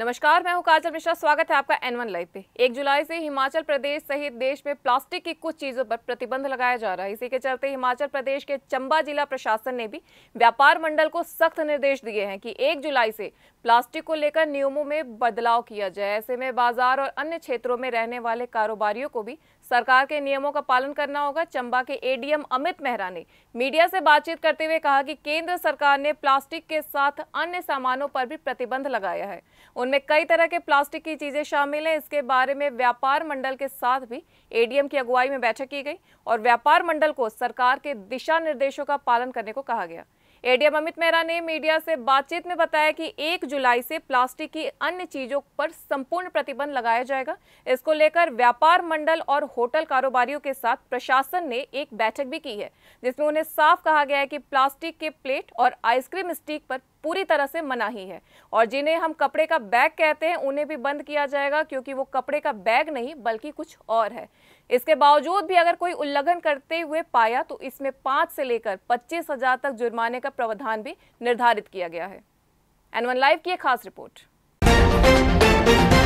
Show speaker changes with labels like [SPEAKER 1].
[SPEAKER 1] नमस्कार मैं हूं काजल मिश्रा स्वागत है आपका एन वन लाइव पे एक जुलाई से हिमाचल प्रदेश सहित देश में प्लास्टिक की कुछ चीज़ों पर प्रतिबंध लगाया जा रहा है इसी के चलते हिमाचल प्रदेश के चंबा जिला प्रशासन ने भी व्यापार मंडल को सख्त निर्देश दिए हैं कि एक जुलाई से प्लास्टिक को लेकर नियमों में बदलाव किया जाए ऐसे में बाजार और अन्य क्षेत्रों में रहने वाले कारोबारियों को भी सरकार के नियमों का पालन करना होगा चंबा के एडीएम अमित मेहरा ने मीडिया से बातचीत करते हुए कहा कि केंद्र सरकार ने प्लास्टिक के साथ अन्य सामानों पर भी प्रतिबंध लगाया है उनमें कई तरह के प्लास्टिक की चीज़ें शामिल हैं इसके बारे में व्यापार मंडल के साथ भी एडीएम की अगुवाई में बैठक की गई और व्यापार मंडल को सरकार के दिशा निर्देशों का पालन करने को कहा गया एडीएम अमित मेहरा ने मीडिया से बातचीत में बताया कि 1 जुलाई से प्लास्टिक की अन्य चीजों पर संपूर्ण प्रतिबंध लगाया जाएगा इसको लेकर व्यापार मंडल और होटल कारोबारियों के साथ प्रशासन ने एक बैठक भी की है जिसमें उन्हें साफ कहा गया है कि प्लास्टिक के प्लेट और आइसक्रीम स्टिक पर पूरी तरह से मनाही है और जिन्हें हम कपड़े का बैग कहते हैं उन्हें भी बंद किया जाएगा क्योंकि वो कपड़े का बैग नहीं बल्कि कुछ और है इसके बावजूद भी अगर कोई उल्लंघन करते हुए पाया तो इसमें पांच से लेकर पच्चीस हजार तक जुर्माने का का प्रावधान भी निर्धारित किया गया है एन वन लाइव की एक खास रिपोर्ट